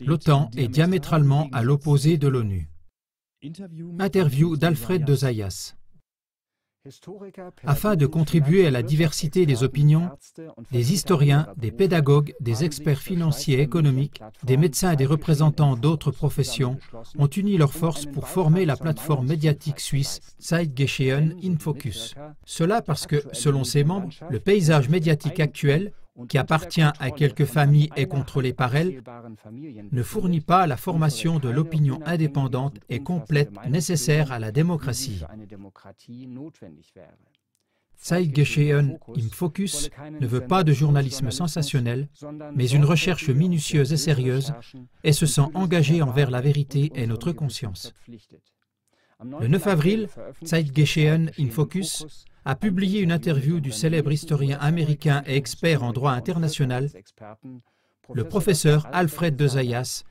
L'OTAN est diamétralement à l'opposé de l'ONU. Interview d'Alfred de Zayas. Afin de contribuer à la diversité des opinions, des historiens, des pédagogues, des experts financiers et économiques, des médecins et des représentants d'autres professions ont uni leurs forces pour former la plateforme médiatique suisse Zeitgeschehen in Focus. Cela parce que, selon ses membres, le paysage médiatique actuel qui appartient à quelques familles et contrôlées par elles, ne fournit pas la formation de l'opinion indépendante et complète nécessaire à la démocratie. Zeitgeschehen im Focus ne veut pas de journalisme sensationnel, mais une recherche minutieuse et sérieuse, et se sent engagé envers la vérité et notre conscience. Le 9 avril, Zeit Geschehen in Focus a publié une interview du célèbre historien américain et expert en droit international, le professeur Alfred de Zayas,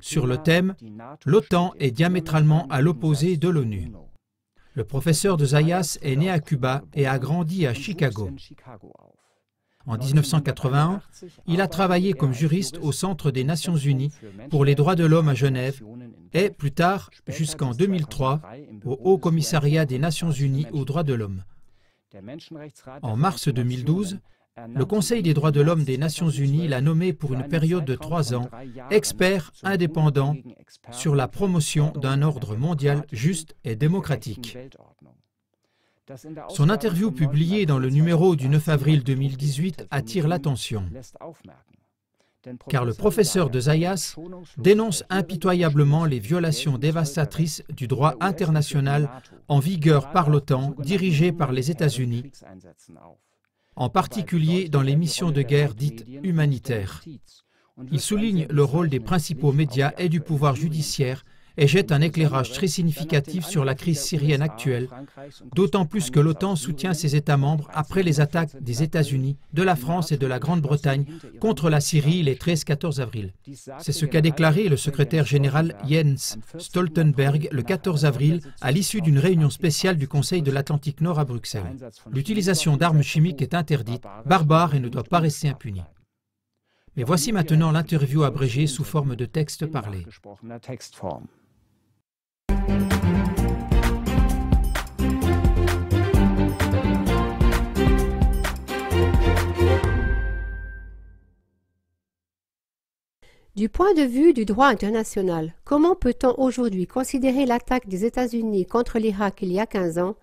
sur le thème L'OTAN est diamétralement à l'opposé de l'ONU. Le professeur de Zayas est né à Cuba et a grandi à Chicago. En 1981, il a travaillé comme juriste au Centre des Nations Unies pour les droits de l'homme à Genève et plus tard, jusqu'en 2003, au Haut Commissariat des Nations Unies aux droits de l'homme. En mars 2012, le Conseil des droits de l'homme des Nations Unies l'a nommé pour une période de trois ans expert indépendant sur la promotion d'un ordre mondial juste et démocratique. Son interview publiée dans le numéro du 9 avril 2018 attire l'attention, car le professeur de Zayas dénonce impitoyablement les violations dévastatrices du droit international en vigueur par l'OTAN dirigée par les États-Unis, en particulier dans les missions de guerre dites humanitaires. Il souligne le rôle des principaux médias et du pouvoir judiciaire et jette un éclairage très significatif sur la crise syrienne actuelle, d'autant plus que l'OTAN soutient ses États membres après les attaques des États-Unis, de la France et de la Grande-Bretagne contre la Syrie les 13-14 avril. C'est ce qu'a déclaré le secrétaire général Jens Stoltenberg le 14 avril à l'issue d'une réunion spéciale du Conseil de l'Atlantique Nord à Bruxelles. L'utilisation d'armes chimiques est interdite, barbare et ne doit pas rester impunie. Mais voici maintenant l'interview abrégée sous forme de texte parlé. Du point de vue du droit international, comment peut-on aujourd'hui considérer l'attaque des États-Unis contre l'Irak il y a 15 ans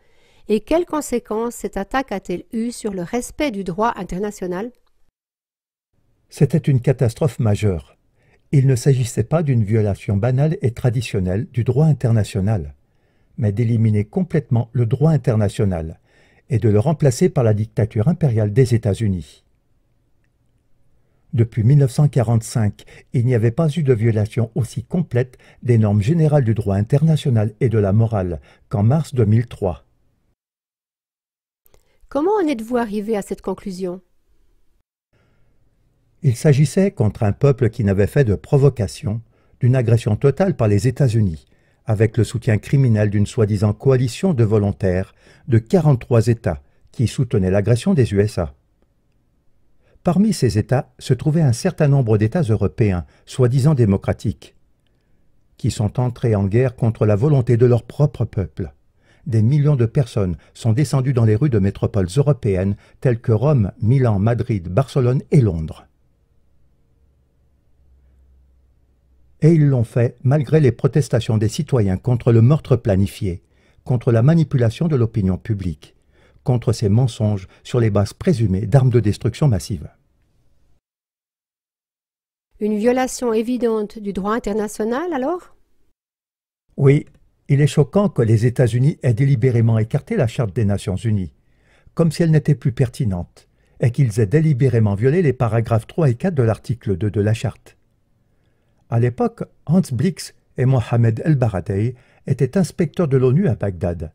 et quelles conséquences cette attaque a-t-elle eu sur le respect du droit international C'était une catastrophe majeure. Il ne s'agissait pas d'une violation banale et traditionnelle du droit international, mais d'éliminer complètement le droit international et de le remplacer par la dictature impériale des États-Unis. Depuis 1945, il n'y avait pas eu de violation aussi complète des normes générales du droit international et de la morale qu'en mars 2003. Comment en êtes-vous arrivé à cette conclusion Il s'agissait, contre un peuple qui n'avait fait de provocation, d'une agression totale par les États-Unis, avec le soutien criminel d'une soi-disant coalition de volontaires de 43 États qui soutenaient l'agression des USA. Parmi ces États se trouvaient un certain nombre d'États européens, soi-disant démocratiques, qui sont entrés en guerre contre la volonté de leur propre peuple. Des millions de personnes sont descendues dans les rues de métropoles européennes telles que Rome, Milan, Madrid, Barcelone et Londres. Et ils l'ont fait malgré les protestations des citoyens contre le meurtre planifié, contre la manipulation de l'opinion publique, contre ces mensonges sur les bases présumées d'armes de destruction massive. Une violation évidente du droit international alors Oui, il est choquant que les États-Unis aient délibérément écarté la Charte des Nations Unies, comme si elle n'était plus pertinente, et qu'ils aient délibérément violé les paragraphes 3 et 4 de l'article 2 de la Charte. À l'époque, Hans Blix et Mohamed El-Baradei étaient inspecteurs de l'ONU à Bagdad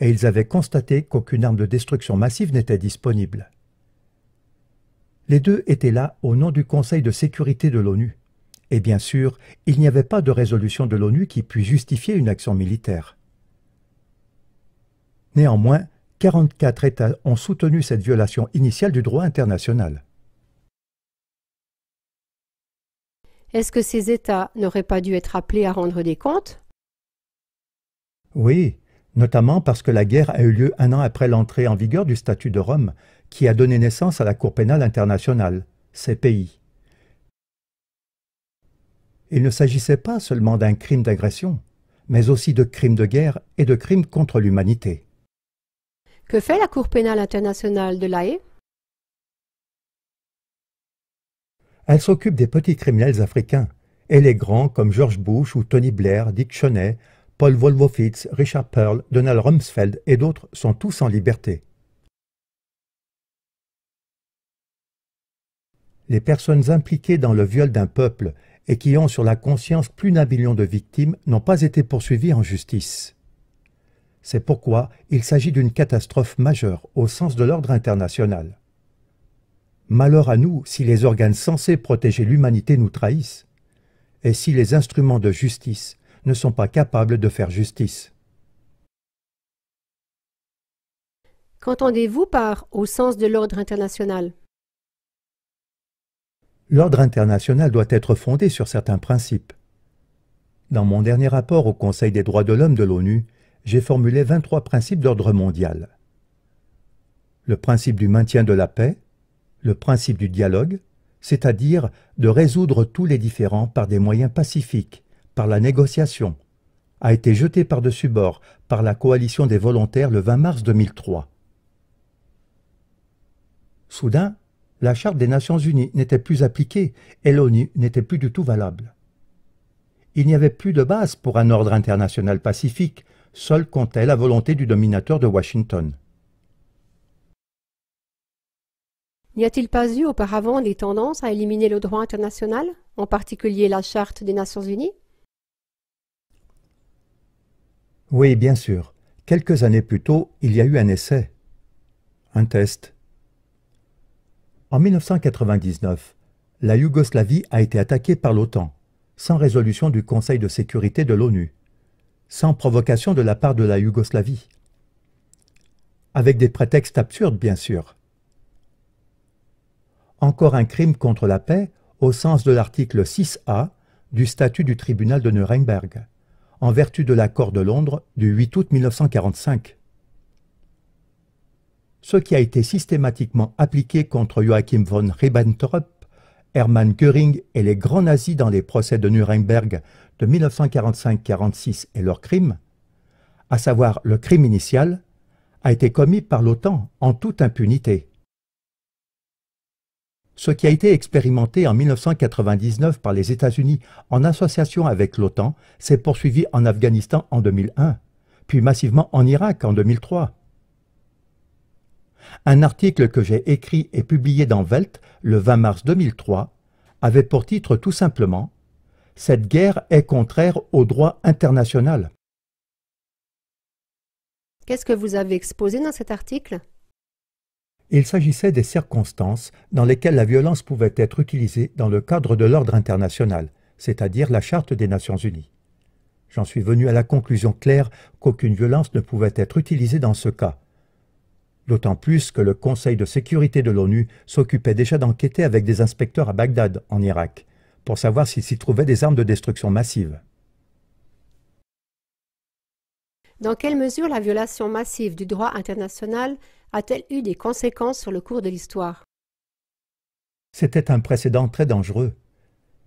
et ils avaient constaté qu'aucune arme de destruction massive n'était disponible. Les deux étaient là au nom du Conseil de sécurité de l'ONU. Et bien sûr, il n'y avait pas de résolution de l'ONU qui puisse justifier une action militaire. Néanmoins, 44 États ont soutenu cette violation initiale du droit international. Est-ce que ces États n'auraient pas dû être appelés à rendre des comptes Oui, notamment parce que la guerre a eu lieu un an après l'entrée en vigueur du statut de Rome, qui a donné naissance à la Cour pénale internationale, CPI. Il ne s'agissait pas seulement d'un crime d'agression, mais aussi de crimes de guerre et de crimes contre l'humanité. Que fait la Cour pénale internationale de l'AE Elle s'occupe des petits criminels africains, et les grands comme George Bush ou Tony Blair, Dick Cheney, Paul Wolfowitz, Richard Pearl, Donald Rumsfeld et d'autres sont tous en liberté. Les personnes impliquées dans le viol d'un peuple et qui ont sur la conscience plus d'un million de victimes n'ont pas été poursuivies en justice. C'est pourquoi il s'agit d'une catastrophe majeure au sens de l'ordre international. Malheur à nous si les organes censés protéger l'humanité nous trahissent, et si les instruments de justice ne sont pas capables de faire justice. Qu'entendez-vous par au sens de l'ordre international L'ordre international doit être fondé sur certains principes. Dans mon dernier rapport au Conseil des droits de l'homme de l'ONU, j'ai formulé 23 principes d'ordre mondial. Le principe du maintien de la paix, le principe du dialogue, c'est-à-dire de résoudre tous les différends par des moyens pacifiques, par la négociation, a été jeté par-dessus bord par la coalition des volontaires le 20 mars 2003. Soudain, la Charte des Nations Unies n'était plus appliquée et l'ONU n'était plus du tout valable. Il n'y avait plus de base pour un ordre international pacifique, seul comptait la volonté du dominateur de Washington. N'y a-t-il pas eu auparavant des tendances à éliminer le droit international, en particulier la Charte des Nations Unies oui, bien sûr. Quelques années plus tôt, il y a eu un essai. Un test. En 1999, la Yougoslavie a été attaquée par l'OTAN, sans résolution du Conseil de sécurité de l'ONU, sans provocation de la part de la Yougoslavie. Avec des prétextes absurdes, bien sûr. Encore un crime contre la paix au sens de l'article 6A du statut du tribunal de Nuremberg en vertu de l'accord de Londres du 8 août 1945. Ce qui a été systématiquement appliqué contre Joachim von Ribbentrop, Hermann Göring et les grands nazis dans les procès de Nuremberg de 1945-46 et leurs crimes, à savoir le crime initial, a été commis par l'OTAN en toute impunité. Ce qui a été expérimenté en 1999 par les États-Unis en association avec l'OTAN s'est poursuivi en Afghanistan en 2001, puis massivement en Irak en 2003. Un article que j'ai écrit et publié dans Welt le 20 mars 2003 avait pour titre tout simplement Cette guerre est contraire au droit international. Qu'est-ce que vous avez exposé dans cet article il s'agissait des circonstances dans lesquelles la violence pouvait être utilisée dans le cadre de l'ordre international, c'est-à-dire la Charte des Nations Unies. J'en suis venu à la conclusion claire qu'aucune violence ne pouvait être utilisée dans ce cas, d'autant plus que le Conseil de sécurité de l'ONU s'occupait déjà d'enquêter avec des inspecteurs à Bagdad, en Irak, pour savoir s'il s'y trouvait des armes de destruction massive. Dans quelle mesure la violation massive du droit international a-t-elle eu des conséquences sur le cours de l'histoire C'était un précédent très dangereux,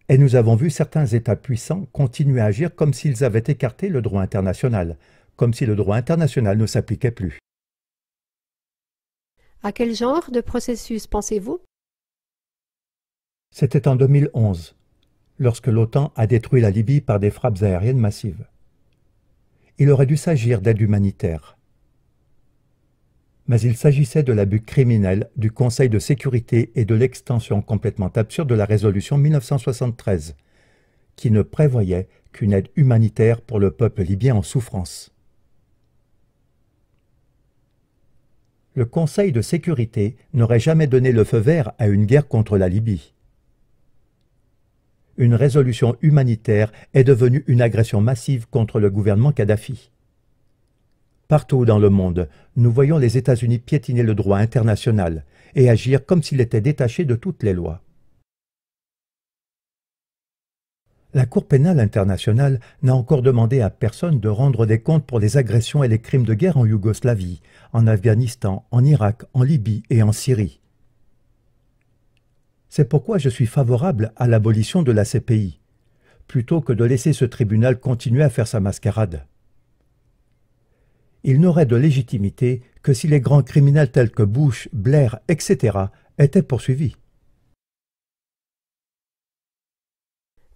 et nous avons vu certains États puissants continuer à agir comme s'ils avaient écarté le droit international, comme si le droit international ne s'appliquait plus. À quel genre de processus pensez-vous C'était en 2011, lorsque l'OTAN a détruit la Libye par des frappes aériennes massives. Il aurait dû s'agir d'aide humanitaire, mais il s'agissait de l'abus criminel du Conseil de sécurité et de l'extension complètement absurde de la résolution 1973, qui ne prévoyait qu'une aide humanitaire pour le peuple libyen en souffrance. Le Conseil de sécurité n'aurait jamais donné le feu vert à une guerre contre la Libye. Une résolution humanitaire est devenue une agression massive contre le gouvernement Kadhafi. Partout dans le monde, nous voyons les États-Unis piétiner le droit international et agir comme s'il était détaché de toutes les lois. La Cour pénale internationale n'a encore demandé à personne de rendre des comptes pour les agressions et les crimes de guerre en Yougoslavie, en Afghanistan, en Irak, en Libye et en Syrie. C'est pourquoi je suis favorable à l'abolition de la CPI, plutôt que de laisser ce tribunal continuer à faire sa mascarade il n'aurait de légitimité que si les grands criminels tels que Bush, Blair, etc. étaient poursuivis.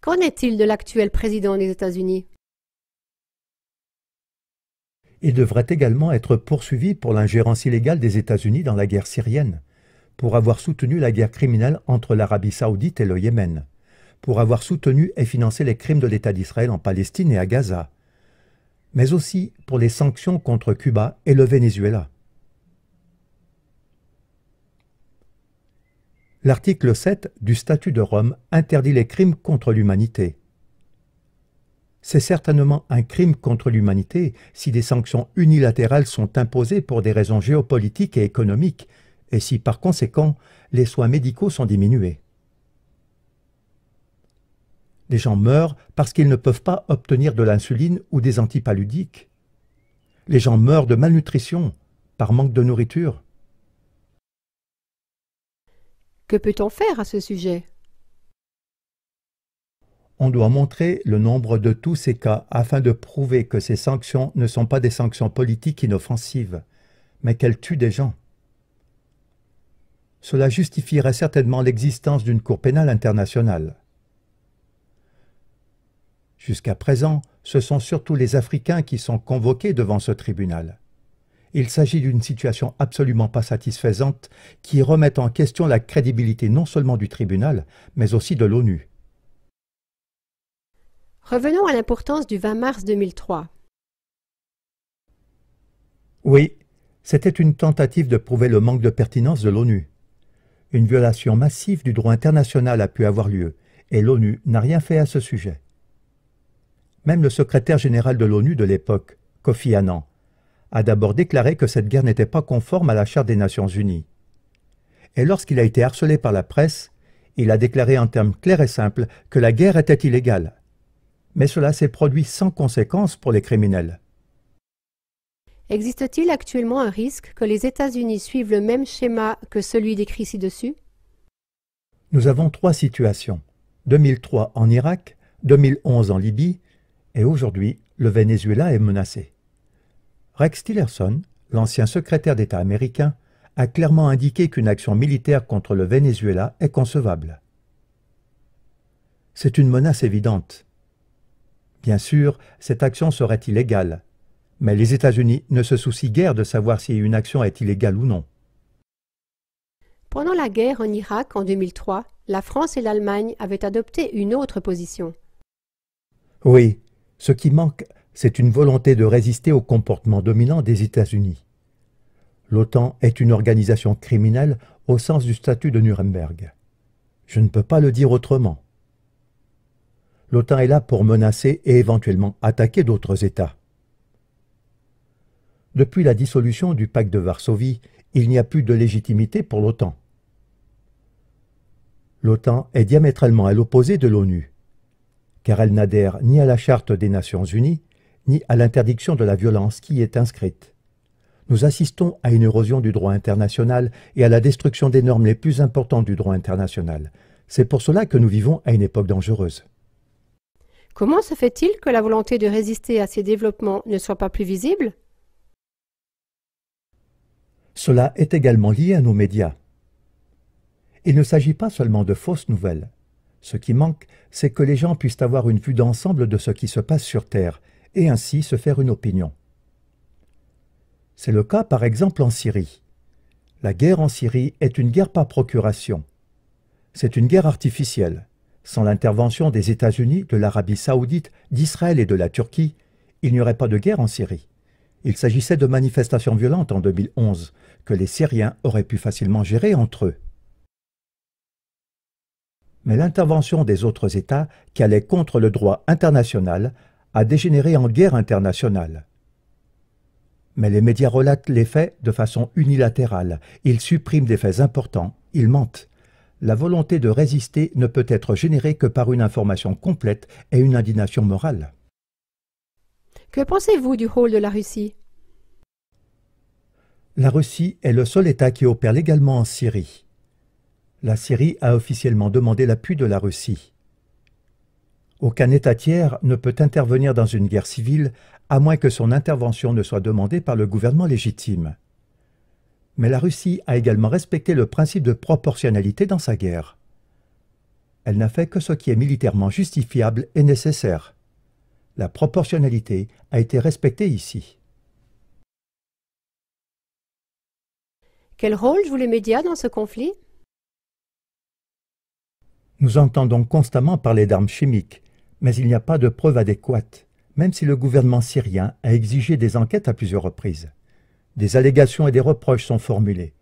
Qu'en est-il de l'actuel président des États-Unis Il devrait également être poursuivi pour l'ingérence illégale des États-Unis dans la guerre syrienne, pour avoir soutenu la guerre criminelle entre l'Arabie saoudite et le Yémen, pour avoir soutenu et financé les crimes de l'État d'Israël en Palestine et à Gaza, mais aussi pour les sanctions contre Cuba et le Venezuela. L'article 7 du Statut de Rome interdit les crimes contre l'humanité. C'est certainement un crime contre l'humanité si des sanctions unilatérales sont imposées pour des raisons géopolitiques et économiques, et si par conséquent les soins médicaux sont diminués. Les gens meurent parce qu'ils ne peuvent pas obtenir de l'insuline ou des antipaludiques. Les gens meurent de malnutrition, par manque de nourriture. Que peut-on faire à ce sujet On doit montrer le nombre de tous ces cas afin de prouver que ces sanctions ne sont pas des sanctions politiques inoffensives, mais qu'elles tuent des gens. Cela justifierait certainement l'existence d'une Cour pénale internationale. Jusqu'à présent, ce sont surtout les Africains qui sont convoqués devant ce tribunal. Il s'agit d'une situation absolument pas satisfaisante qui remet en question la crédibilité non seulement du tribunal, mais aussi de l'ONU. Revenons à l'importance du 20 mars 2003. Oui, c'était une tentative de prouver le manque de pertinence de l'ONU. Une violation massive du droit international a pu avoir lieu, et l'ONU n'a rien fait à ce sujet. Même le secrétaire général de l'ONU de l'époque, Kofi Annan, a d'abord déclaré que cette guerre n'était pas conforme à la Charte des Nations Unies. Et lorsqu'il a été harcelé par la presse, il a déclaré en termes clairs et simples que la guerre était illégale. Mais cela s'est produit sans conséquence pour les criminels. Existe-t-il actuellement un risque que les États-Unis suivent le même schéma que celui décrit ci-dessus Nous avons trois situations. 2003 en Irak, 2011 en Libye et aujourd'hui, le Venezuela est menacé. Rex Tillerson, l'ancien secrétaire d'État américain, a clairement indiqué qu'une action militaire contre le Venezuela est concevable. C'est une menace évidente. Bien sûr, cette action serait illégale, mais les États-Unis ne se soucient guère de savoir si une action est illégale ou non. Pendant la guerre en Irak en 2003, la France et l'Allemagne avaient adopté une autre position. Oui, ce qui manque, c'est une volonté de résister au comportement dominant des États-Unis. L'OTAN est une organisation criminelle au sens du statut de Nuremberg. Je ne peux pas le dire autrement. L'OTAN est là pour menacer et éventuellement attaquer d'autres États. Depuis la dissolution du pacte de Varsovie, il n'y a plus de légitimité pour l'OTAN. L'OTAN est diamétralement à l'opposé de l'ONU car elle n'adhère ni à la Charte des Nations Unies, ni à l'interdiction de la violence qui y est inscrite. Nous assistons à une érosion du droit international et à la destruction des normes les plus importantes du droit international. C'est pour cela que nous vivons à une époque dangereuse. Comment se fait-il que la volonté de résister à ces développements ne soit pas plus visible Cela est également lié à nos médias. Il ne s'agit pas seulement de fausses nouvelles, ce qui manque, c'est que les gens puissent avoir une vue d'ensemble de ce qui se passe sur Terre, et ainsi se faire une opinion. C'est le cas par exemple en Syrie. La guerre en Syrie est une guerre par procuration. C'est une guerre artificielle. Sans l'intervention des États-Unis, de l'Arabie saoudite, d'Israël et de la Turquie, il n'y aurait pas de guerre en Syrie. Il s'agissait de manifestations violentes en 2011 que les Syriens auraient pu facilement gérer entre eux mais l'intervention des autres États qui allaient contre le droit international a dégénéré en guerre internationale. Mais les médias relatent les faits de façon unilatérale, ils suppriment des faits importants, ils mentent. La volonté de résister ne peut être générée que par une information complète et une indignation morale. Que pensez-vous du rôle de la Russie La Russie est le seul État qui opère légalement en Syrie la Syrie a officiellement demandé l'appui de la Russie. Aucun État tiers ne peut intervenir dans une guerre civile à moins que son intervention ne soit demandée par le gouvernement légitime. Mais la Russie a également respecté le principe de proportionnalité dans sa guerre. Elle n'a fait que ce qui est militairement justifiable et nécessaire. La proportionnalité a été respectée ici. Quel rôle jouent les médias dans ce conflit nous entendons constamment parler d'armes chimiques, mais il n'y a pas de preuves adéquates, même si le gouvernement syrien a exigé des enquêtes à plusieurs reprises. Des allégations et des reproches sont formulés.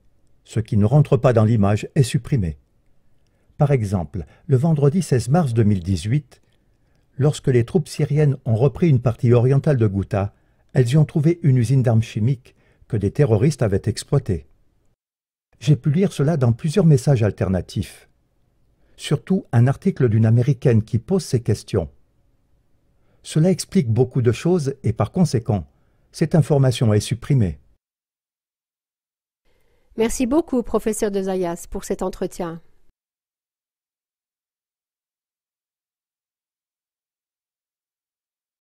Ce qui ne rentre pas dans l'image est supprimé. Par exemple, le vendredi 16 mars 2018, lorsque les troupes syriennes ont repris une partie orientale de Ghouta, elles y ont trouvé une usine d'armes chimiques que des terroristes avaient exploitée. J'ai pu lire cela dans plusieurs messages alternatifs surtout un article d'une Américaine qui pose ces questions. Cela explique beaucoup de choses et par conséquent, cette information est supprimée. Merci beaucoup, professeur de Zayas, pour cet entretien.